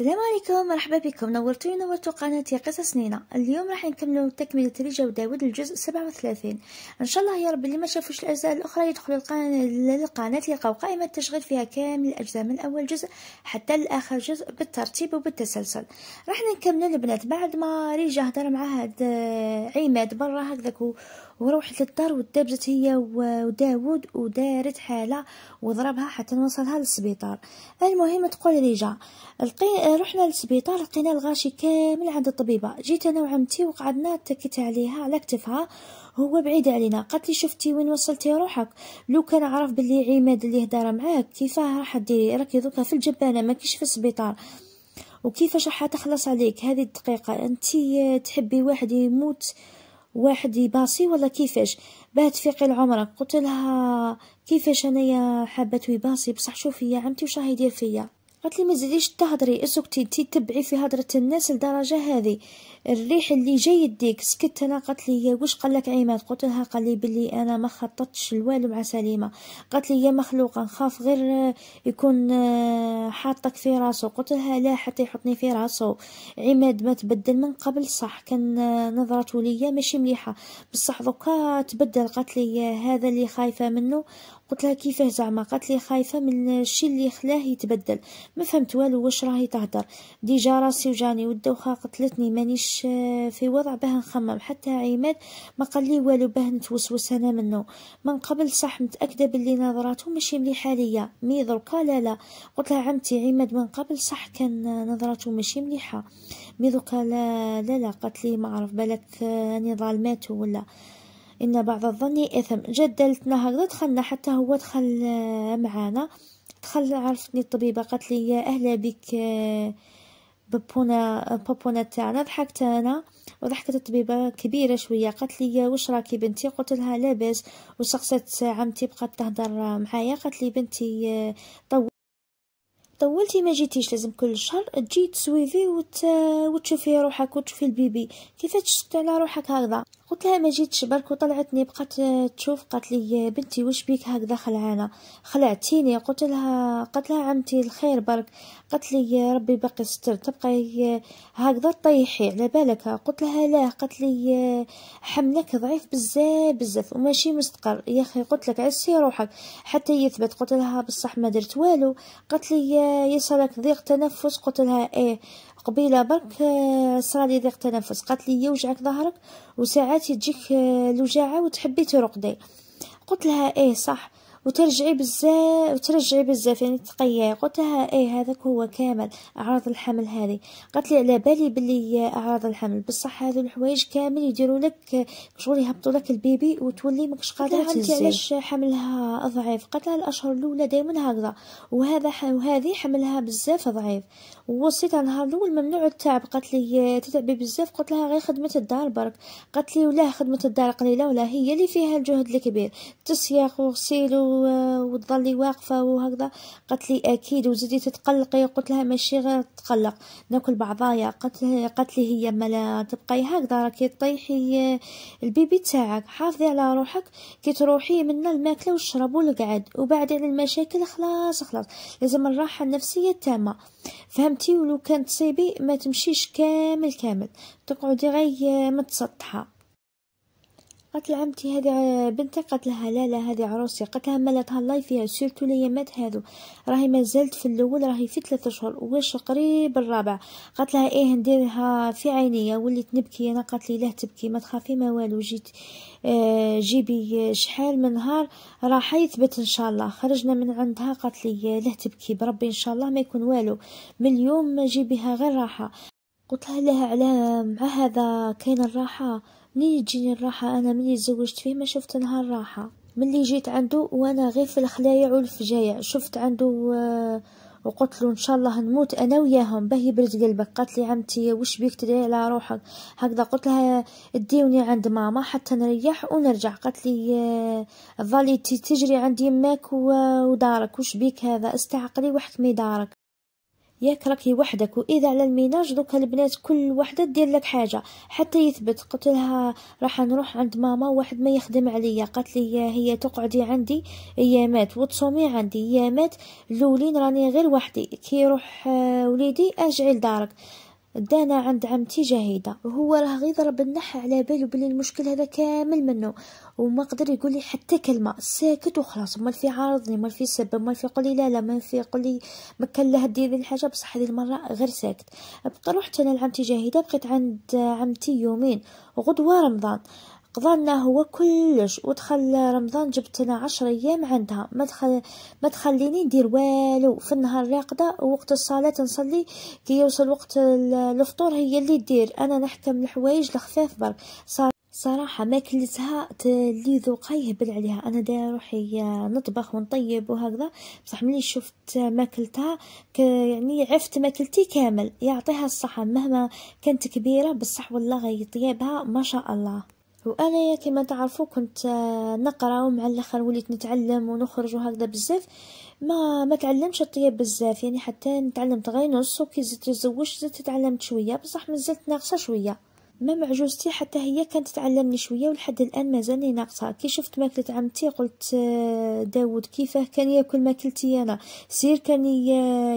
السلام عليكم مرحبا بكم نورتوني نورتو قناتي قصص نينا اليوم راح نكملوا تكملة رجا وداود الجزء 37 ان شاء الله يا رب اللي ما شافوش الاجزاء الاخرى يدخل القناة للقناة يلقاو قائمة تشغيل فيها كامل الاجزاء من اول جزء حتى لاخر جزء بالترتيب وبالتسلسل راح نكملو البنات بعد ما ريجا هضر مع هاد عماد برا هكذاك وروحت للدار ودابزت هي وداود ودارت حالة وضربها حتى نوصلها للسبيطار المهم تقول ريجا لقي رحنا للسبيطار لقينا الغاشي كامل عند الطبيبة جيت انا وعمتي وقعدنا تكيت عليها على كتفها هو بعيد علينا قالت لي شفتي وين وصلتي روحك لو كان عرف بلي عماد اللي هدار معاك كيفاه راح ديري راكي دوكا في الجبانه ما كيش في السبيطار وكيفاش راح تخلص عليك هذه الدقيقه انتي تحبي واحد يموت واحد يباصي ولا كيفاش باه تفيقي العمره قلت لها كيفاش انايا حابه يباصي بصح شوفي يا عمتي وش راهي يدير فيا قالت لي تزيديش تهضري اسكتي تتبعي تبعي في هضره الناس لدرجه هذه الريح اللي جاي يديك سكت انا قالت لي واش قال لك عماد قلت لها قال لي بلي انا ما خططتش لوالو مع سليمه قالت لي يا مخلوقه نخاف غير آه, يكون آه, حاطك في راسو قلت لها لا حتى يحطني في راسو عماد ما تبدل من قبل صح كان آه, نظرته ليا ماشي مليحه بصح دوكا تبدل قالت لي هذا اللي خايفه منه قلت لها كيفاه زعما قالت لي خايفه من الشي اللي خلاه يتبدل ما فهمت والو واش راهي تهدر ديجا راسي وجاني والدوخه قتلتني مانيش آه، في وضع باه نخمم حتى عماد ما قال لي والو باه نتوسوس انا منه من قبل صح متاكده باللي نظراته ماشي مليحه ليا مي دركا لا لا قلت لها عمتي عماد من قبل صح كان نظراته ماشي مليحه مي دركا لا لا, لا قالت لي ما عرف بالك راني آه، ظالماته ولا إن بعض الظن إثم جدلت نهار دخلنا حتى هو دخل آه، معانا دخل عرفتني الطبيبة قالت لي أهلا بك آه، بابونا بابونا تاعنا ضحكت انا وضحكت الطبيبه كبيره شويه قالت لي واش راكي بنتي قلت لها لاباس وشخصت عمتي بقات تهضر معايا قالت لي بنتي آه، طول طولتي ما جيتيش لازم كل شهر تجي تسويفي وت... وتشوفي روحك وتشوفي البيبي كيفاش شفتي على روحك هكذا قلت لها ما جيتش برك وطلعتني بقات تشوف قالت لي بنتي واش بيك هكذا خلعانه خلعتيني قلت لها قالت لها عمتي الخير برك قالت لي ربي باقي ستر تبقى هكذا طيحي على بالك قلت لها لا قالت لي حملك ضعيف بزاف بزاف وماشي مستقر يا اخي قلت لك عسي روحك حتى يثبت قلت لها بصح ما درت والو قالت لي يصلك ضيق تنفس قلت لها ايه قبيله برك آه، صرالي ضيق تنفس قالت لي يوجعك ظهرك وساعات يجيك الوجاعه آه، وتحبي ترقدي قلت لها ايه صح وترجعي بزاف وترجعي بزاف يعني تقيا قلتها ايه هذاك هو كامل اعراض الحمل هذه قالت لي على بالي بلي اعراض الحمل بصح هذو الحوايج كامل يديروا لك شغل يهبطوا لك البيبي وتولي ماكش قادره انت علاش حملها ضعيف قالت لها الاشهر الاولى دائما هكذا وهذا وهذه حملها بزاف ضعيف ووصيت النهار الاول ممنوع التعب قالت لي تتعبي بزاف قلت لها غير خدمه الدار برك قالت لي ولا خدمه الدار قليله ولا هي اللي فيها الجهد الكبير تسياق وغسيل وتظلي واقفه وهكذا قالت لي اكيد وزيدي تتقلقي قلت لها ماشي غير تقلق ناكل بعضايا قالت لي هي ملا تبقاي هكذا راكي طيحي البيبي تاعك حافظي على روحك كي تروحي منا الماكله والشرب والقعد وبعدين على المشاكل خلاص خلاص لازم الراحه النفسيه التامه فهمتي ولو كان تصيبي ما تمشيش كامل كامل تقعدي غير متسطحه قتل عمتي هذه بنتي قتلها لا لا هذه عروسي قتلها مالتها الله فيها سيرتو ليامات هذو راهي مازالت في الاول راهي في ثلاثة اشهر واش قريب الرابع قتلها ايه نديرها في عينيا وليت نبكي انا قالت لي لا تبكي ما تخافي ما والو جيت آه، جيبي شحال من نهار راح يثبت ان شاء الله خرجنا من عندها قالت لي لا تبكي بربي ان شاء الله ما يكون والو من اليوم جيبيها غير راحه قلت لها على مع هذا كاين الراحه مني تجيني الراحة أنا ملي تزوجت فيه ما شفت نهار راحة ملي جيت عنده وأنا غير في الخلايع والفجايع شفت عنده آه، وقلت له ان شاء الله نموت انا وياهم باه يبرد قلبك قالت لي عمتي وش بيك تدعي على روحك هكذا قلت لها اديوني عند ماما حتى نريح ونرجع قالت لي ظليتي آه، تجري عند يماك آه، ودارك وش بيك هذا استعقلي وحكمي دارك ياك راكي وحدك واذا على الميناج دوك البنات كل وحده دير لك حاجه حتى يثبت قلت لها راح نروح عند ماما واحد ما يخدم عليا قالت لي هي تقعدي عندي ايامات وتصومي عندي ايامات الاولين راني غير وحدي كي يروح آه، وليدي اجعل دارك دانا عند عمتي جهيدة وهو راه غير ضرب النح على بالو بلي المشكل هذا كامل منه وما قدر يقول لي حتى كلمة ساكت وخلاص ما في عارضني ما في سب ما في قولي لا لا ما في قولي ما كان له دير الحاجة بصح هذه المرة غير ساكت روحت انا لعمتي جهيدة بقيت عند عمتي يومين وغدوة رمضان قضانا هو كلش ودخل رمضان جبت انا عشر ايام عندها ما تخل ما تخليني ندير والو في النهار راقده وقت الصلاه نصلي كي يوصل وقت الفطور هي اللي دير انا نحكم الحوايج الخفاف برك صراحة ما كلتها اللي ذوقها يهبل عليها أنا داير روحي آه، نطبخ ونطيب وهكذا بصح ملي شفت آه، ماكلتها يعني عفت ماكلتي كامل يعطيها الصحة مهما كانت كبيرة بصح والله طيابها ما شاء الله وانا كما تعرفوا كنت آه، نقرا ومع الاخر وليت نتعلم ونخرج وهكذا بزاف ما ما تعلمش الطياب بزاف يعني حتى تعلمت غير نص وكي زدت تزوجت زدت تعلمت شويه بصح مازلت ناقصه شويه ما عجوزتي حتى هي كانت تعلمني شويه ولحد الان مازالني ناقصها كي شفت ماكله عمتي قلت آه، داود كيفاه كان ياكل ماكلتي انا سير كان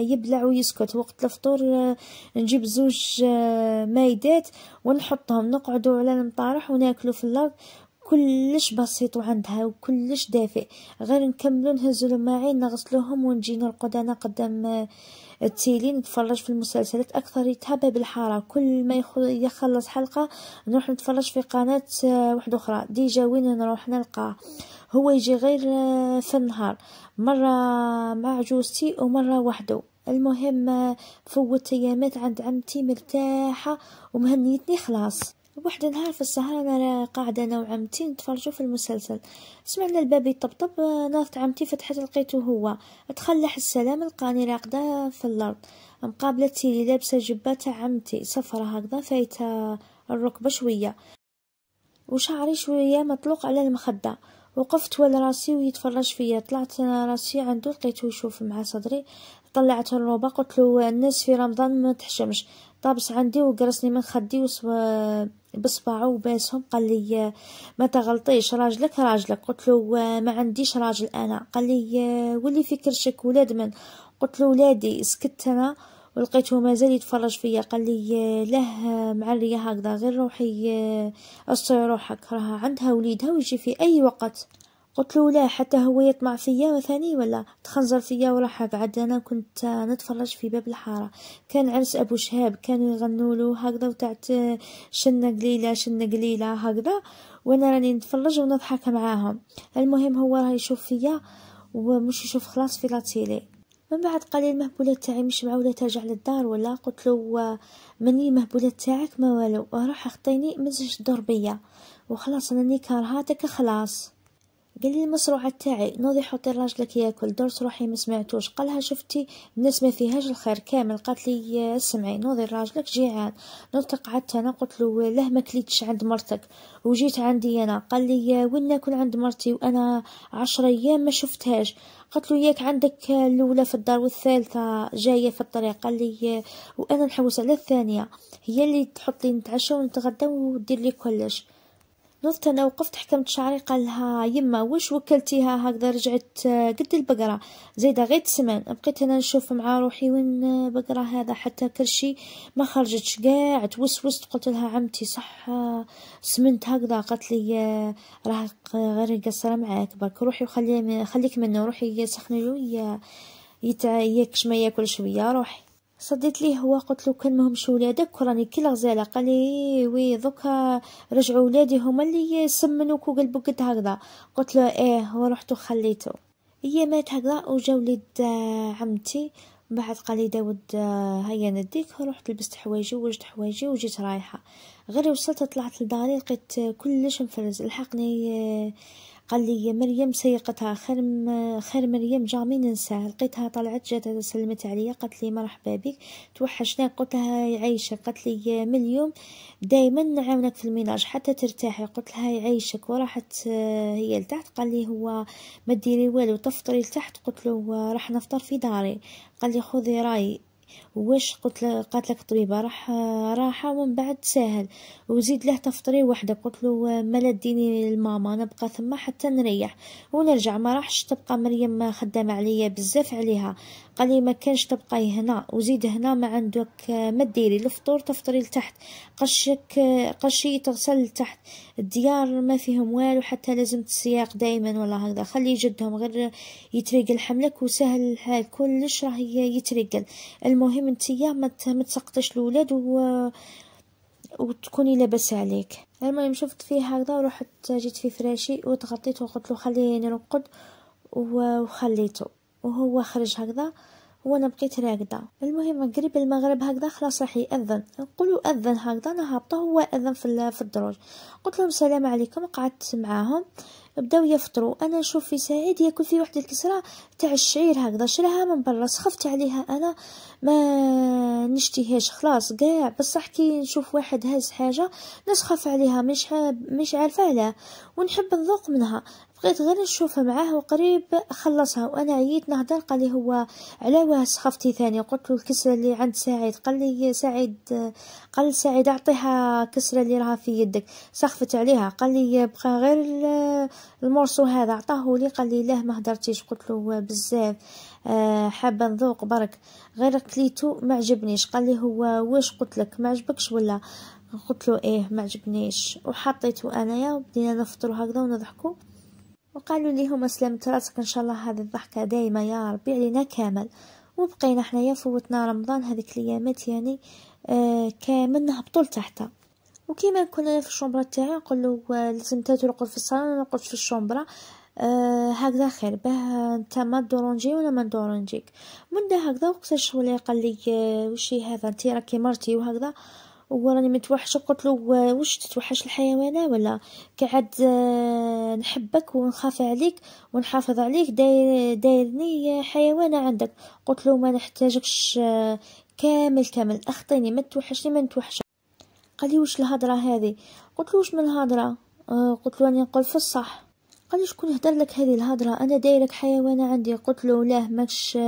يبلع ويسكت وقت الفطور آه، نجيب زوج آه، مايدات ونحطهم نقعدوا على المطارح وناكلوا في الارض كلش بسيط وعندها وكلش دافئ غير نكملو نهزو الماعين نغسلوهم ونجي نرقد انا قدام تيلي نتفرج في المسلسلات اكثر يتهبى بالحاره كل ما يخلص حلقه نروح نتفرج في قناه آه، واحده اخرى ديجا وين نروح نلقاه هو يجي غير آه، في النهار مره مع جوزتي ومره وحده المهم آه، فوت ايامات عند عمتي مرتاحه ومهنيتني خلاص واحد النهار في السهرة أنا قاعدة أنا وعمتي نتفرجو في المسلسل سمعنا الباب يطبطب ناضت عمتي فتحت لقيتو هو تخلح السلام لقاني راقدة في الأرض مقابلة تيلي لابسة جبة تاع عمتي صفرة هكذا فايتة الركبة شوية وشعري شوية مطلوق على المخدة وقفت ولا راسي ويتفرج فيا طلعت راسي عنده لقيتو يشوف مع صدري طلعت الروبه قلت له الناس في رمضان ما تحشمش طابس عندي وقرصني من خدي وسوى بصباعه وباسهم قال لي ما تغلطيش راجلك راجلك قلت له ما عنديش راجل انا قال لي ولي في كرشك ولاد من قلت له ولادي سكت انا ولقيته مازال يتفرج فيا قال لي له معليه هكذا غير روحي استري روحك راها عندها وليدها ويجي في اي وقت قلت له لا حتى هو يطمع فيا وثاني ولا تخنزر فيا وراح بعد انا كنت نتفرج في باب الحاره كان عرس ابو شهاب كانوا يغنوا له هكذا وتاعت شنه قليله شنه قليله هكذا وانا راني نتفرج ونضحك معاهم المهم هو راه يشوف فيا ومش يشوف خلاص في لاتيلي من بعد قال لي المهبولة تاعي مش معولة ترجع للدار ولا قلت له مني المهبولة تاعك ما والو راح اختيني مزج دربية بيا وخلاص انا كارهاتك خلاص قال لي المصروعه تاعي نوضي حطي راجلك ياكل درت روحي ما سمعتوش قالها شفتي الناس ما فيهاش الخير كامل قالت لي سمعي نوضي راجلك جيعان نوضت قعدت انا قلت له له ما كليتش عند مرتك وجيت عندي انا قال لي وين ناكل عند مرتي وانا عشرة ايام ما شفتهاش قلت له ياك عندك الاولى في الدار والثالثه جايه في الطريق قال لي وانا نحوس على الثانيه هي اللي تحط لي نتعشى ونتغدى ودير لي كلش نضت انا وقفت حكمت شعري قال لها يما واش وكلتيها هكذا رجعت آه، قد البقره زايده غير تسمان بقيت انا نشوف مع روحي وين آه، بقره هذا حتى كرشي ما خرجتش قاع توسوست قلت لها عمتي صح آه، سمنت هكذا قالت لي راه غير قصره معاك برك روحي وخلي خليك منه روحي سخني له يتعيك ما ياكل شويه روحي صديت ليه هو قلت له كان ماهمش ولادك راني كي غزاله قال لي إيه، وي دوكا رجعوا ولادي هما اللي سمنوك وقلبك قد هكذا قلت له ايه ورحت وخليته هي مات هكذا وجا وليد آه، عمتي بعد قال لي داود آه، هيا نديك رحت لبست حوايجي ووجدت حوايجي وجيت رايحه غير وصلت طلعت لداري لقيت كلش مفرز لحقني آه، قال لي مريم سيقتها خير خير مريم جامي ننسى لقيتها طلعت جات سلمت عليا قالت لي مرحبا بك توحشنا قلت لها يعيشك قالت لي من اليوم دائما نعاونك في الميناج حتى ترتاحي قلت لها يعيشك وراحت آه، هي لتحت قال لي هو ما ديري والو تفطري لتحت قلت له راح نفطر في داري قال لي خذي راي واش قلت له قالت لك الطبيبه راح راحه ومن بعد ساهل وزيد له تفطري وحده قلت له ما لا ديني لماما نبقى ثم حتى نريح ونرجع ما راحش تبقى مريم خدامه عليا بزاف عليها قال لي ما كانش تبقاي هنا وزيد هنا ما عندك ما ديري الفطور تفطري لتحت قشك قشي تغسل لتحت الديار ما فيهم والو حتى لازم تسياق دائما ولا هكذا خلي جدهم غير يتريقل حملك وسهل كلش راه يتريقل المهم المهم نتيا ما تسقطيش الولاد و وتكوني لاباس عليك المهم شفت فيه هكذا ورحت جيت في فراشي وتغطيته وقلت له خليني نرقد وخليته وهو خرج هكذا وانا بقيت راقده المهم قريب المغرب هكذا خلاص راح ياذن نقولوا اذن هكذا انا هابطه هو اذن في في الدروج قلت لهم السلام عليكم قعدت معاهم بداو يفطروا انا نشوف في سعيد ياكل في واحد الكسره تاع الشعير هكذا شراها من برا سخفت عليها انا ما نشتهيش خلاص كاع بصح كي نشوف واحد هز حاجه نسخف عليها مش مش عارفه علاه ونحب نذوق منها بغيت غير نشوفها معاه وقريب خلصها وانا عييت نهضر قال لي هو على سخفتي ثاني قلت له الكسره اللي عند سعيد قال لي سعيد قال سعيد اعطيها كسره اللي راها في يدك سخفت عليها قال لي بقى غير المورسو هذا عطاه لي قال لي له ما هدرتيش قلت له بزاف آه، حابه نذوق برك غير كليتو ما عجبنيش قال لي هو واش قلت لك ما عجبكش ولا قلت له ايه ما عجبنيش وحطيته انايا وبدينا نفطروا هكذا ونضحكوا وقالوا لهم سلمت راسك إن شاء الله هذه الضحكة دايمة يا ربي علينا كامل وبقينا حنايا فوتنا رمضان هذيك الأيامات يعني آه كامل نهبطوا لتحت وكيما كنا في الشومبرا تاعي نقول له آه، لازم ترقد في الصالة ما نقعدش في الشومبرا آه هكذا خير باه انت ما دورونجي ولا ما دورونجيك من دا هكذا وقتاش ولا قال لي آه، وشي هذا انت راكي مرتي وهكذا وراني متوحشه قلت له واش تتوحش الحيوانه ولا كعد آه، نحبك ونخاف عليك ونحافظ عليك داير دايرني حيوانه عندك قلت له ما نحتاجكش آه، كامل كامل اخطيني ما توحشني ما نتوحش قال لي واش الهضره هذه قلت له واش من الهضره آه، قلت له راني نقول في الصح قال شكون هدر لك هذه الهضره انا دايرك حيوانه عندي قلت له لا ماكش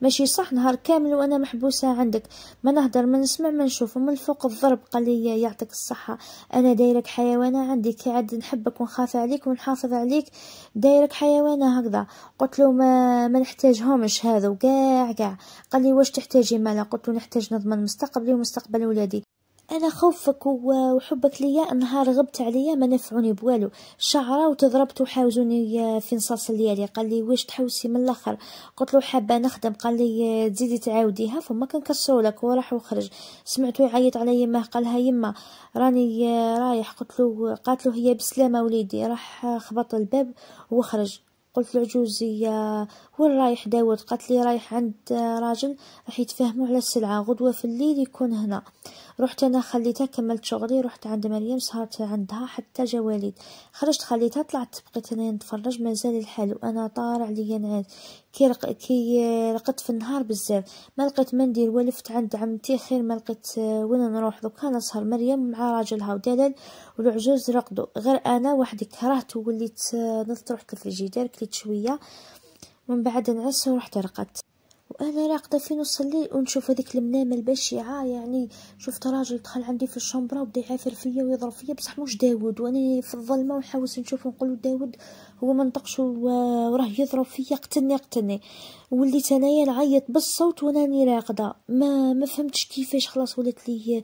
ماشي صح نهار كامل وانا محبوسه عندك ما نهدر ما نسمع ما نشوف ومن فوق الضرب قال لي يعطيك الصحه انا دايرك حيوانه عندي كي عاد نحبك ونخاف عليك ونحافظ عليك دايرك حيوانه هكذا قلت له ما, ما نحتاجهمش هذا كاع كاع قال لي واش تحتاجي مالا قلت له نحتاج نضمن مستقبلي ومستقبل ولادي أنا خوفك وحبك ليا نهار غبت عليا ما نفعوني بوالو شعرة وتضربت وحاوزوني آه، في نصاص الليالي قال لي واش تحوسي من الاخر قلت له حابه نخدم قال لي آه، تزيدي تعاوديها فما كنكسرو لك وراح وخرج سمعته يعيط على يماه قالها يما راني آه، رايح قلت له قالت له هي بسلامه وليدي راح خبط الباب وخرج قلت لعجوزي وين رايح داود قالت لي رايح عند راجل راح يتفاهموا على السلعه غدوه في الليل يكون هنا رحت أنا خليتها كملت شغلي رحت عند مريم سهرت عندها حتى جا والد خرجت خليتها طلعت بقيت أنا نتفرج مازال الحال وأنا طار عليا نعاد كي رق... كي رقدت في النهار بزاف ما لقيت ما ندير ولفت عند عمتي خير ما لقيت آه، وين نروح دوكا نسهر مريم مع راجلها ودلال والعجوز رقدوا غير انا وحدي كرهت ووليت آه، نضت رحت الجدار كليت شويه من بعد نعس ورحت رقدت وانا راقده فين نصلي ونشوف هذيك المنامه البشعه يعني شفت راجل دخل عندي في الشمبره وبدا يعافر فيا ويضرب فيا بصح مش داود وانا في الظلمه ونحاول نشوف ونقول داود هو ما نطقش وراه يضرب فيا قتلني قتلني وليت انايا نعيط بالصوت وانا راقده ما ما فهمتش كيفاش خلاص ولات لي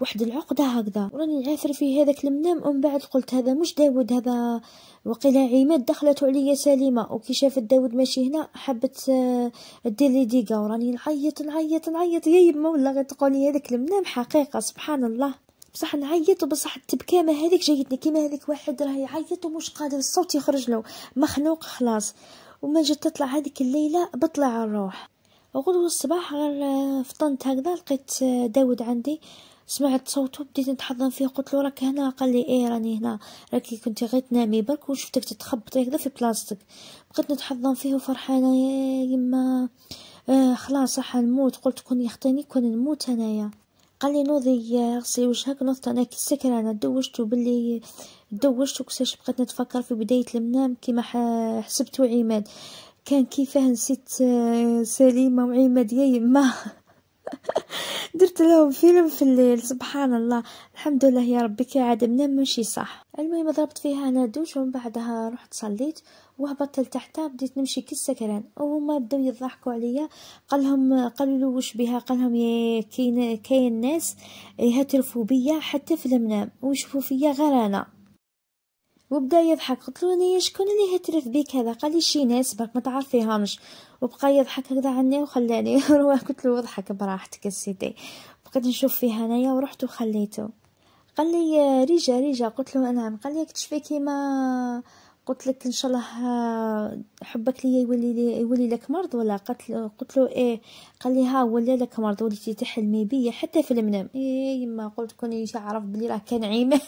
واحد العقده هكذا وراني نعافر في هذاك المنام ومن بعد قلت هذا مش داود هذا وقيل عماد دخلت عليا سليمه وكي شافت داود ماشي هنا حبت آه، دير لي ديكا وراني نعيط نعيط نعيط يا يما ولا غير تقولي هذاك المنام حقيقه سبحان الله بصح نعيط وبصح التبكامه هذيك جايتني كيما هذيك واحد راه يعيط ومش قادر الصوت يخرج له مخنوق خلاص وما جات تطلع هذيك الليله بطلع الروح غدوة الصباح غير آه، فطنت هكذا لقيت آه، داود عندي سمعت صوته بديت نتحضن فيه قلت له راك هنا قال لي ايه راني هنا راكي كنتي غير تنامي برك وشفتك تتخبطي هكذا في بلاصتك بقيت نتحضن فيه وفرحانه يما آه خلاص راح نموت قلت كون يخطيني كون نموت انايا قال لي نوضي غسلي وجهك نوضت انا كي سكرانه دوشت وبلي دوشت وكساش بقيت نتفكر في بدايه المنام كيما حسبت عماد كان كيفاه نسيت آه، سليمه وعماد يا يما درت لهم فيلم في الليل سبحان الله الحمد لله يا ربي كي عاد منام ماشي صح المهم ضربت فيها انا دوش ومن بعدها رحت صليت وهبطت لتحتها بديت نمشي كي السكران وهما بداو يضحكوا عليا قال لهم قالوا له وش بها قال يا كاين كاين ناس يهترفوا بيا حتى في المنام ويشوفوا فيا غير انا وبدا يضحك قلت له انا شكون اللي هترف بيك هذا قال لي شي ناس برك ما تعرفيهمش وبقى يضحك هكذا عني وخلاني قلت له اضحك براحتك سيدي بقيت نشوف فيها انايا ورحت وخليته قال لي ريجا ريجا قلت له نعم قال لي تشفي كيما قلت لك ان شاء الله آه، حبك ليا يولي لي يولي لك مرض ولا له قلت له ايه قال لي ها ولا لك مرض وليتي تحلمي بيا حتى في المنام اي يما قلت كوني عرف بلي راه كان عماد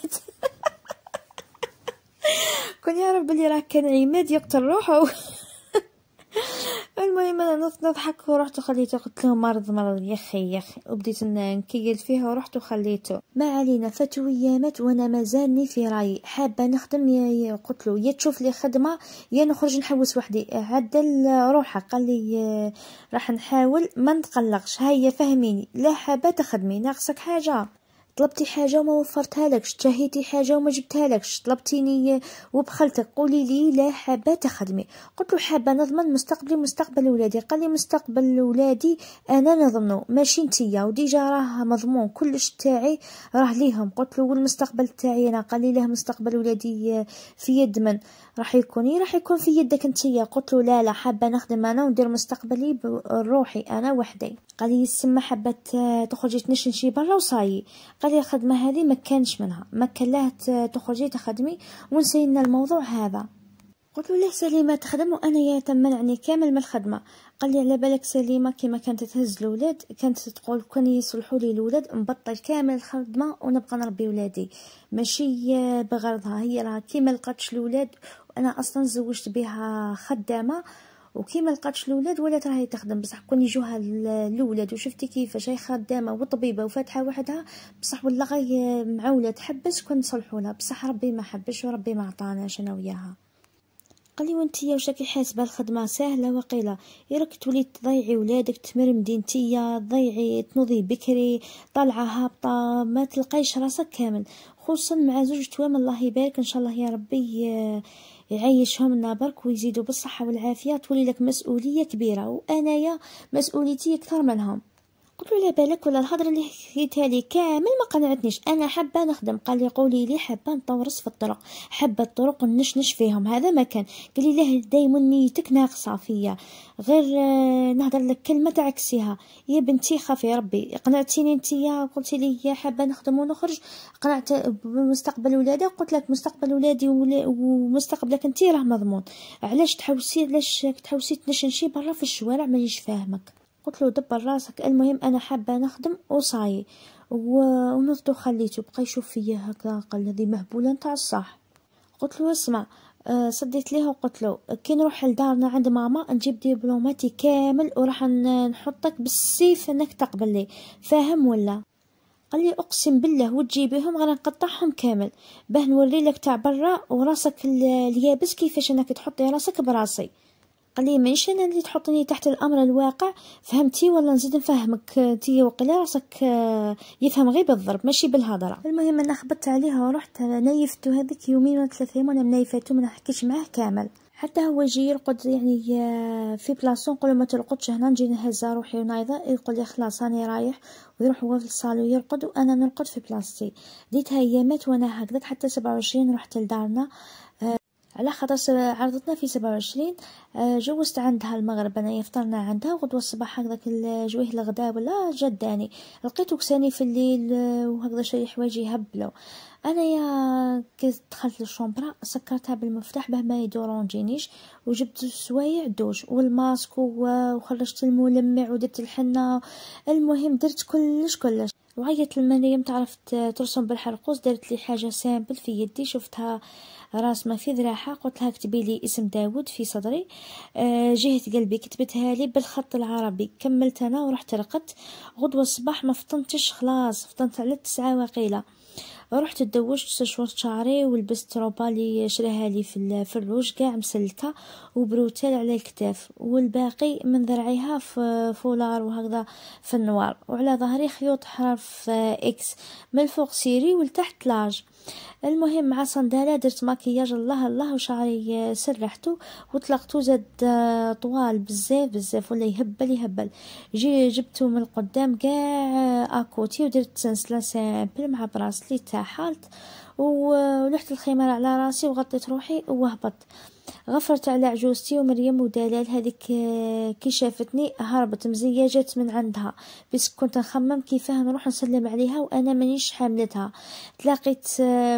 كوني يعرف بلي راه كان عماد يقتل روحه المهم انا نضحك ورحت وخليته قلت له مرض مرض يخي يخي وبديت نكيل فيه ورحت وخليته ما علينا فاتو ايامات وانا مازالني في رايي حابه نخدم يا قلت له يا تشوف لي خدمه يا نخرج نحوس وحدي عدل روحه قال لي آه، راح نحاول ما نتقلقش هيا فهميني لا حابه تخدمي ناقصك حاجه طلبتي حاجة وما وفرتها لكش تشهيتي حاجة وما جبتها لكش طلبتيني وبخلتك قولي لي لا حابة تخدمي قلت له حابة نضمن مستقبلي مستقبل ولادي قال لي مستقبل ولادي أنا نضمنه ماشي نتيا وديجا راه مضمون كلش تاعي راه ليهم قلت له والمستقبل تاعي أنا قال لي له مستقبل ولادي في يد من راح يكون راح يكون في يدك نتيا قلت له لا لا حابة نخدم أنا وندير مستقبلي بروحي أنا وحدي قال لي السما حابة تخرجي شي برا وصايي قال لي الخدمة هذه ما كانش منها ما كان لها تخرجي تخدمي ونسينا الموضوع هذا قلت له سليمة تخدم وأنا يا تمنعني كامل من الخدمة قال لي على بالك سليمة كما كانت تهز الولاد كانت تقول كان يصلحوا لي الولاد نبطل كامل الخدمة ونبقى نربي ولادي ماشي آه، بغرضها هي راه كي ما لقاتش الولاد وأنا أصلا زوجت بها خدامة وكي ما لقاتش الاولاد ولات راهي تخدم بصح كون يجوها الاولاد وشفتي كيفاش هي خدامه وطبيبه وفاتحه وحدها بصح ولا غي معوله تحبس كون نصلحوا لها بصح ربي ما حبش وربي ما عطاناش انا وياها قال لي وانتيا واش راكي حاسبه الخدمه سهله وقيله يرك تولي تضيعي ولادك تمرمدي انتيا تضيعي تنوضي بكري طالعه هابطه ما تلقايش راسك كامل خصوصا مع زوج توام الله يبارك ان شاء الله يا ربي آه، يعيشهم لنا برك ويزيدوا بالصحه والعافيه تولي لك مسؤوليه كبيره وانايا مسؤوليتي اكثر منهم قلت له على بالك ولا الهضره اللي حكيتها لي كامل ما قنعتنيش انا حابه نخدم قال لي قولي لي حابه نطورس في الطرق حابه الطرق نشنش فيهم هذا ما كان قال لي له دايما نيتك ناقصه فيا غير آه، نهضر لك كلمه تعكسيها يا بنتي خافي ربي قنعتيني انتيا قلتي لي يا حابه نخدم ونخرج قنعت بمستقبل ولادي قلت لك مستقبل ولادي ومستقبلك انتي راه مضمون علاش تحوسي علاش تحوسي تنشنشي برا في الشوارع مانيش فاهمك قلت له دبر راسك المهم انا حابه نخدم وصاي ونرضو خليته بقى يشوف فيا هكا قال هذه مهبوله نتاع الصح قلت له اسمع صديت آه، ليها وقلت له كي نروح لدارنا عند ماما نجيب دبلوماتي كامل وراح نحطك بالسيف انك تقبل لي فاهم ولا قال لي اقسم بالله وتجيبيهم غير نقطعهم كامل باه نوري لك تاع برا وراسك اليابس كيفاش انك تحطي راسك براسي قال لي مانيش انا اللي تحطني تحت الامر الواقع فهمتي ولا نزيد نفهمك تي وقيلا راسك آه، يفهم غير بالضرب ماشي بالهضره المهم انا خبطت عليها ورحت نايفتو هذيك يومين ولا ثلاث ايام وانا منايفاتو ما نحكيش معاه كامل حتى هو جي يرقد يعني آه، في بلاصه نقول ما ترقدش هنا نجي نهز روحي ونايضه يقول لي خلاص راني رايح ويروح هو في الصالون يرقد وانا نرقد في بلاصتي ديتها هي مات وانا هكذا حتى 27 رحت لدارنا على خاطر عرضتنا في سبعة وعشرين آه، جوزت عندها المغرب أنا فطرنا عندها وغدوة الصباح هكذاك جويه الغداء ولا جداني يعني. لقيتو كساني في الليل آه، وهكذا شي حوايجي يهبلو انا يا كي دخلت للشومبرا سكرتها بالمفتاح باه ما يدورونجينيش وجبت السوايع دوش والماسك وخرجت الملمع ودرت الحنه المهم درت كلش كلش وعيت لمريم تعرفت ترسم بالحرقوس دارت لي حاجه سامبل في يدي شفتها راس ما في ذراعها قلت لها كتبي لي اسم داود في صدري آه، جهه قلبي كتبتها لي بالخط العربي كملت انا ورحت رقدت غدوه الصباح ما فطنتش خلاص فطنت على التسعه وقيله رحت دوشت سشوار شعري ولبست روبا لي شراها لي في الروج كاع مسلكه وبروتيل على الكتاف والباقي من ذرعيها في فولار وهكذا في النوار وعلى ظهري خيوط حرف اكس من الفوق سيري ولتحت لاج المهم مع صندالة درت مكياج الله الله وشعري آه، سرحته وطلقته زاد آه، طوال بزاف بزاف ولا يهبل يهبل جي جبته من القدام كاع آه، اكوتي ودرت سنسله سامبل مع براسلي تاع حالت ولحت الخمار على راسي وغطيت روحي وهبط غفرت على عجوزتي ومريم ودلال هذيك كي شافتني هربت مزيه جات من عندها بس كنت نخمم كيفاه نروح نسلم عليها وانا مانيش حاملتها تلاقيت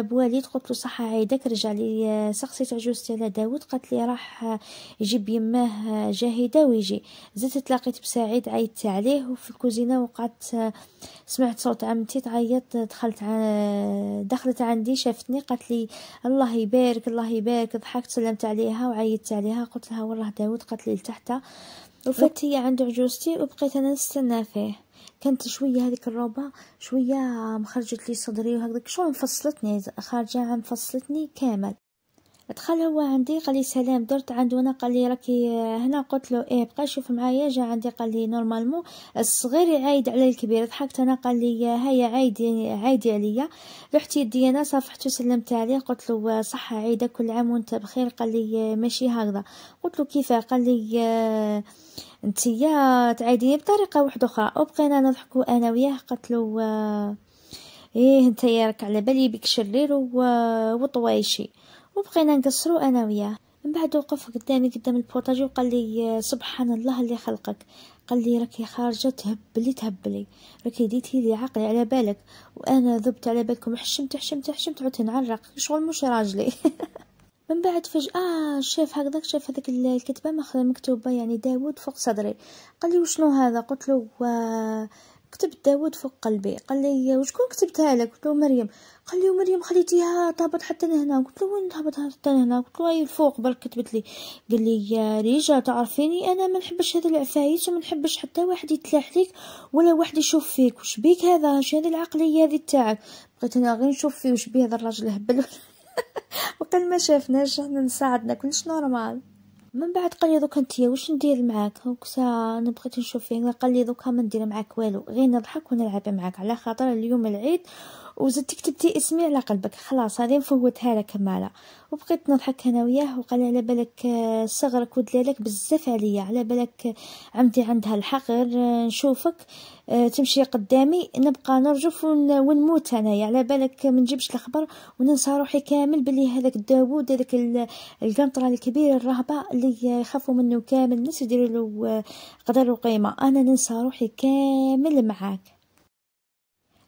بواليد قلت له صح عيدك رجع لي سقسيت عجوزتي على داود قالت لي راح يجيب يماه جاهده ويجي زدت تلاقيت بسعيد عيطت عليه وفي الكوزينه وقعدت سمعت صوت عمتي تعيط دخلت دخلت عندي عندي شافتني قالت لي الله يبارك الله يبارك ضحكت سلمت عليها وعيطت عليها قلت لها والله داود قالت لي لتحت وفات هي عند عجوزتي وبقيت انا نستنى فيه كانت شويه هذيك الروبه شويه مخرجت لي صدري وهكذا شو مفصلتني خارجه عن فصلتني كامل دخل هو عندي قال لي سلام درت عنده انا قال لي راكي هنا قلت له ايه بقى شوف معايا جا عندي قال لي نورمالمون الصغير يعايد على الكبير ضحكت انا قال لي هيا عايدي عايدي عليا رحت يدي انا صافحت سلمت عليه قلت له صحه عيدك كل عام وانت بخير قال لي ماشي هكذا قلت له كيفاه قال لي انت انتيا تعايديني بطريقه واحده اخرى وبقينا نضحكوا انا وياه قلت له ايه انت راك على بالي بك شرير وطويشي وبقينا نقصرو انا وياه من بعد وقف قدامي قدام البوطاجي وقال لي آه، سبحان الله اللي خلقك قال لي راكي خارجه تهبلي تهبلي راكي ديتي لي عقلي على بالك وانا ذبت على بالكم حشمت حشمت حشمت عدت نعرق شغل مش راجلي من بعد فجأة آه، شاف هكذاك شاف هذيك الكتبة مكتوبة يعني داود فوق صدري قال لي وشنو هذا قلت له كتب داود فوق قلبي قال لي وشكون كتبتها لك قلت له مريم قال لي مريم خليتيها تهبط حتى لهنا قلت له وين تهبط حتى لهنا قلت له الفوق برك كتبت لي قال لي يا ريجا تعرفيني انا ما نحبش هذا العفايس وما نحبش حتى واحد يتلاح ليك ولا واحد يشوف فيك وش بيك هذا واش هذه العقليه هذه تاعك بقيت انا غير نشوف فيه وش بيه هذا الراجل هبل وقال ما شافناش احنا نساعدنا كلش نورمال من بعد قال لي دوكا انت واش ندير معاك دوك سا انا بغيت نشوف فين قال لي دوكا ما ندير معاك والو غير نضحك ونلعب معاك على خاطر اليوم العيد وزدت كتبتي اسمي على قلبك خلاص هذه مفوتها لك مالا وبقيت نضحك انا وياه وقال على بالك آه، صغرك ودلالك بزاف عليا على بالك آه، عمتي عندها الحق غير آه، نشوفك تمشي قدامي نبقى نرجف ونموت انايا على بالك ما نجيبش الخبر وننسى روحي كامل بلي هذاك داوود هذاك القنطره الكبير الرهبه اللي يخافوا منه كامل الناس يديروا له قدر وقيمه انا ننسى روحي كامل معاك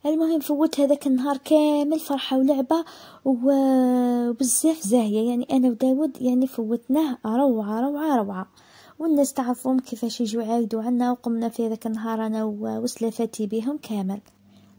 المهم فوت هذاك النهار كامل فرحة ولعبة وبزاف زاهية يعني أنا وداود يعني فوتناه روعة روعة روعة والناس تعرفهم كيفاش يجوا عايدوا عنا وقمنا في هذاك النهار أنا وسلافاتي بهم كامل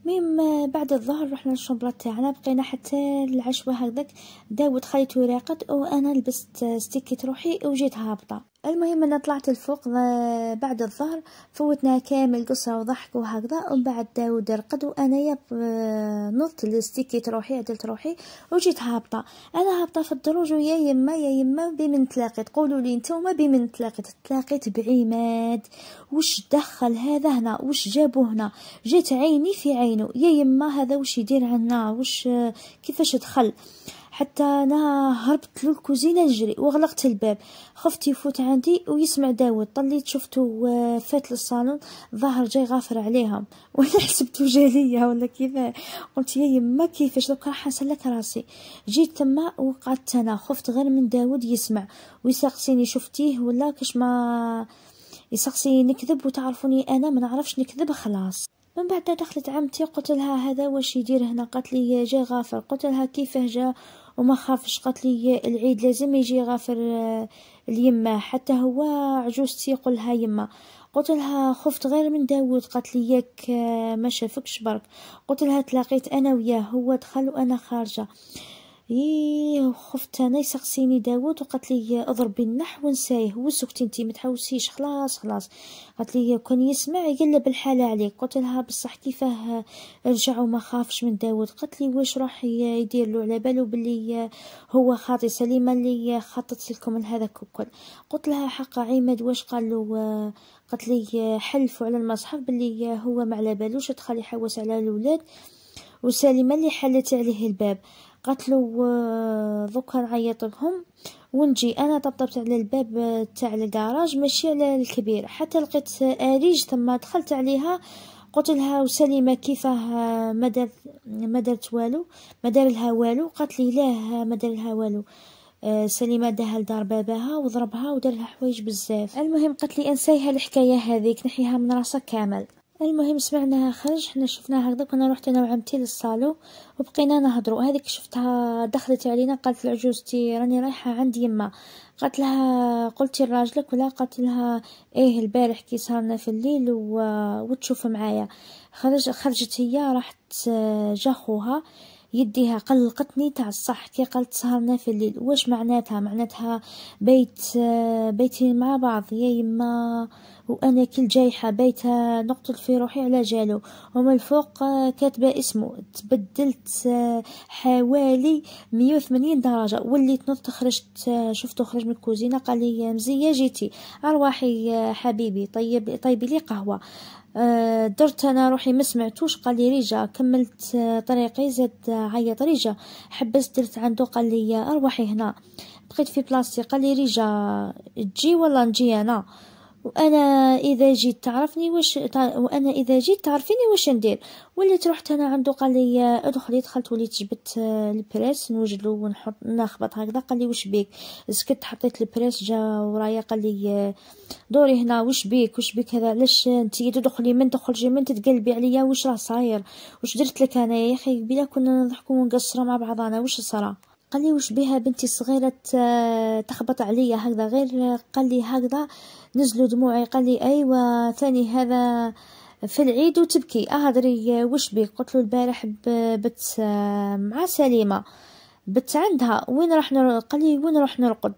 مما بعد الظهر رحنا للشمبرة تاعنا بقينا حتى العشوة هكذاك داود خليته راقد وانا لبست ستيكيت روحي وجيت هابطه المهم انا طلعت الفوق آه، بعد الظهر فوتنا كامل قصة وضحك وهكذا ومن بعد داود رقد وانا يب آه، نط الاستيكيت روحي عدلت روحي وجيت هابطة انا هابطة في الدروج ويا يما يا يما بمن تلاقيت قولوا لي نتوما بمن تلاقيت تلاقيت بعماد وش دخل هذا هنا وش جابو هنا جات عيني في عينه يا يما هذا وش يدير عنا وش آه، كيفاش دخل حتى أنا هربت للكوزينة نجري وغلقت الباب خفت يفوت عندي ويسمع داود طليت شفته فات للصالون ظاهر جاي غافر عليهم ولا حسبته جالية ولا كيفاه قلت يا يما كيفاش دوكا راح نسلك راسي جيت تما وقعدت أنا خفت غير من داود يسمع ويسقسيني شفتيه ولا كش ما يسقسي نكذب وتعرفوني أنا ما نعرفش نكذب خلاص من بعد دخلت عمتي قلت لها هذا واش يدير هنا قالت لي جا غافر قلت لها كيفه جا وما خافش قالت لي العيد لازم يجي غافر آه، اليمه حتى هو عجوزتي يقولها يما قلت لها خفت غير من داود قالت لي ياك آه، ما شافكش برك قلت لها تلاقيت انا وياه هو دخل وانا خارجه ايه خفت انا يسقسيني داود وقالت لي اضرب النح ونسايه وسكتي انتي ما تحوسيش خلاص خلاص قالت لي كان يسمع يقلب الحالة عليك قلت لها بصح كيفاه رجع وما خافش من داود قالت لي واش راح يدير له على بالو بلي هو خاطي سليمة اللي خطط لكم هذا الكل قلت لها حق عماد واش قال له قالت لي حلفوا على المصحف بلي هو ما على بالوش دخل يحوس على الولاد وسالمة اللي حلت عليه الباب قالت له آه، دوكا نعيط لهم ونجي انا طبطبت على الباب آه، تاع الكراج ماشي على الكبير حتى لقيت اريج آه، ثم دخلت عليها قلت لها وسليمه كيفاه ما دار ما دارت والو ما دار لها والو قالت لي لا ما دار لها والو سليمه داها لدار باباها وضربها ودار لها حوايج بزاف المهم قالت لي انسيها الحكايه هذيك نحيها من راسك كامل المهم سمعناها خرج حنا شفناها هكذا كنا رحت انا وعمتي للصالون وبقينا نهضروا هذيك شفتها دخلت علينا قالت لعجوزتي راني رايحه عند يما قالت لها قلتي لراجلك ولا قالت لها ايه البارح كي صارنا في الليل و... وتشوف معايا خرج خرجت هي راحت آه، جا خوها يديها قلقتني تاع الصح كي قالت سهرنا في الليل واش معناتها معناتها بيت آه، بيتين مع بعض يا يما وأنا كل جايحة بيتها نقتل في روحي على جالو ومن الفوق آه، كاتبة اسمه تبدلت آه، حوالي مية درجة وليت نط خرجت آه، شفته خرج من الكوزينة قال لي مزية جيتي أرواحي حبيبي طيب طيبي لي قهوة درت انا روحي ما سمعتوش قال لي ريجا كملت طريقي زاد عيط ريجا حبست درت عنده قال لي اروحي هنا بقيت في بلاصتي قال لي ريجا تجي ولا نجي انا وانا اذا جيت تعرفني واش وانا اذا جيت تعرفيني واش ندير وليت رحت انا عنده قال لي ادخلي دخلت وليت جبت آه، البريس نوجدو ونحط نخبط هكذا قال لي واش بيك سكت حطيت البريس جا ورايا قال لي آه، دوري هنا واش بيك واش بيك هذا علاش انت تدخلي من تخرجي من تتقلبي عليا واش راه صاير واش درت لك انا يا اخي بلا كنا نضحكوا ونقصروا مع بعضنا واش صرا قال لي واش بها بنتي صغيره آه، تخبط عليا هكذا غير قال لي هكذا نزلوا دموعي قال لي ايوا ثاني هذا في العيد وتبكي اهضري وش بك قلت له البارح بت مع سليمه بت عندها وين راح نرقد قال لي وين راح نرقد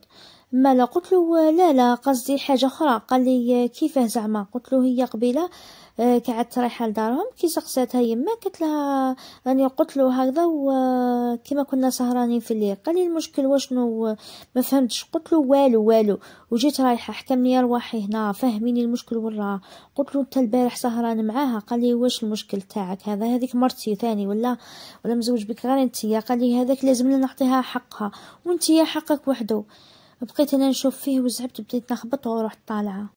ما لا قلت له لا لا قصدي حاجه اخرى قال لي كيفاه زعما قلت له هي قبيله كعدت آه، رايحه لدارهم كي سقساتها يما قالت لها راني قلت له هكذا وكما كنا سهرانين في الليل قال لي المشكل واشنو ما فهمتش قلت له والو والو وجيت رايحه حكمني رواحي هنا فهميني المشكل وراه قلت له انت البارح سهران معاها قال لي واش المشكل تاعك هذا هذيك مرتي ثاني ولا ولا مزوج بك غير انتيا قال لي هذاك لازم نعطيها حقها وانتيا حقك وحده بقيت انا نشوف فيه وزعبت بديت نخبط ورحت طالعه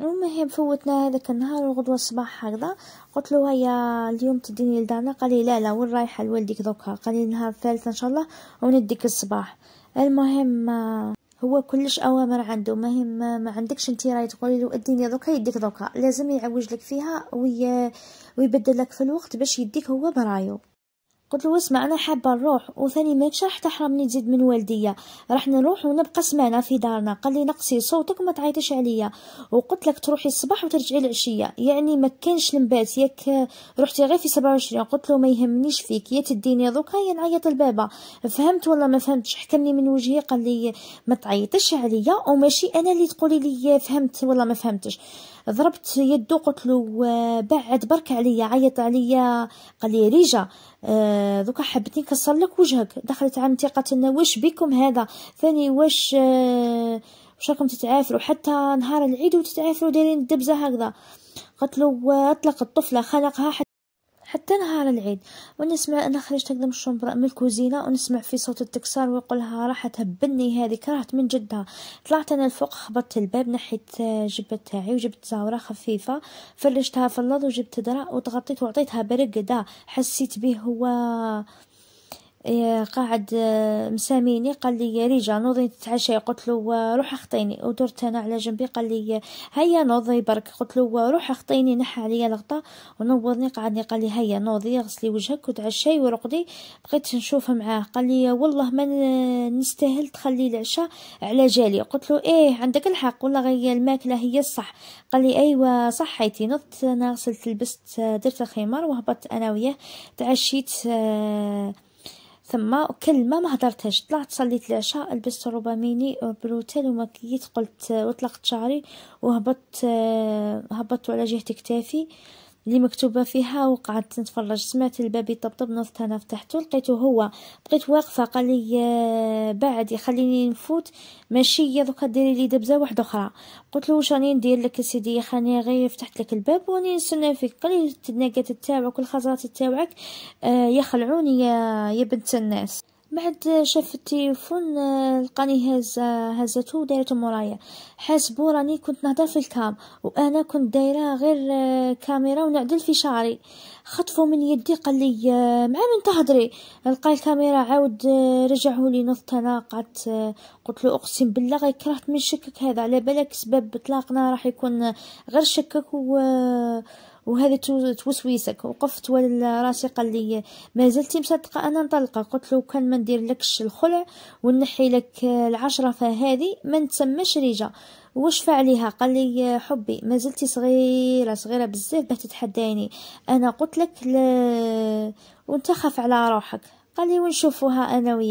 المهم هي فوتنا هذاك النهار وغدوة الصباح هكذا قلت له هيا اليوم تديني لدارنا قال لي لا لا وين رايحة لوالديك دوكا قال لي النهار الثالث ان شاء الله ونديك الصباح المهم هو كلش اوامر عنده مهم ما عندكش انت راي تقولي له اديني دوكا يديك دوكا لازم يعوج لك فيها ويبدل لك في الوقت باش يديك هو برايو قلت له اسمع انا حابه نروح وثاني ما راح تحرمني تزيد من والديا راح نروح ونبقى سمعنا في دارنا قال لي نقصي صوتك وما تعيطيش عليا وقلت لك تروحي الصباح وترجعي العشيه يعني ما كانش المبات ياك رحتي غير في 27 قلت له ما يهمنيش فيك يا تديني دوكا يا نعيط لبابا فهمت ولا ما فهمتش حكمني من وجهي قال لي ما تعيطيش عليا وماشي انا اللي تقولي لي فهمت ولا ما فهمتش ضربت يدو قلت له آه، بعد برك عليا عيط عليا قال لي ريجا آه دوكا حبيت نكسر لك وجهك دخلت عمتي قالت لنا واش بكم هذا ثاني واش آه واش راكم تتعافروا حتى نهار العيد وتتعافروا دايرين الدبزه هكذا قالت له اطلق الطفله خلقها حتى حتى نهار العيد ونسمع أنا خرجت تقدم من الشومبرا من الكوزينة ونسمع في صوت التكسار ويقولها راح تهبني هذه كرهت من جدها طلعت أنا الفوق خبطت الباب نحيت آه، جبت تاعي وجبت زاورة خفيفة فرشتها في اللض وجبت درا وتغطيت وعطيتها برقدة حسيت به هو إيه، قاعد آه، مساميني قال لي ريجا نوضي تتعشى قلت له روح اخطيني ودرت انا على جنبي قال لي هيا نوضي برك قلت له روح اخطيني نحى عليا الغطا ونوضني قعدني قال لي هيا نوضي غسلي وجهك وتعشي ورقدي بقيت نشوف معاه قال لي والله ما نستاهل تخلي العشاء على جالي قلت له ايه عندك الحق والله غي الماكله هي الصح قال لي ايوا صحيتي نضت انا غسلت لبست آه، درت الخمار وهبطت انا وياه تعشيت آه ثم كل ما هضرتهاش طلعت صليت العشاء لبست ميني آه، بروتال ومكيت قلت آه، وطلقت شعري وهبطت آه، هبطت على جهه كتافي اللي مكتوبه فيها وقعدت نتفرج سمعت الباب يطبطب نوضت انا فتحته لقيته هو بقيت واقفه قال لي آه، بعد يخليني نفوت ماشي يا دوكا ديري لي دبزه واحده اخرى قلت له واش راني ندير لك سيدي خاني غير فتحت لك الباب وراني نستنى فيك قال لي التناقات تاعك والخزرات تاعك آه يخلعوني يا, يا بنت الناس بعد شاف التليفون آه، لقاني هز هزته ودارته مورايا حاسبو راني كنت نهضر في الكام وانا كنت دايره غير آه، كاميرا ونعدل في شعري خطفو من يدي قال لي آه، مع من تهضري لقى الكاميرا عاود رجعوا لي نضت انا قعدت قلت له اقسم بالله غير كرهت من شكك هذا على بالك سبب طلاقنا راح يكون غير شكك و وهذا توسويسك وقفت ولا راسي قال لي ما زلتي مصدقه انا نطلقه قلت له كان ما ندير لكش الخلع ونحي لك العشره فهذه ما نتسمش ريجا وش عليها قال لي حبي ما زلتي صغيره صغيره بزاف باه تتحداني انا قلت لك ل... وانت خاف على روحك قال لي ونشوفوها انا وياه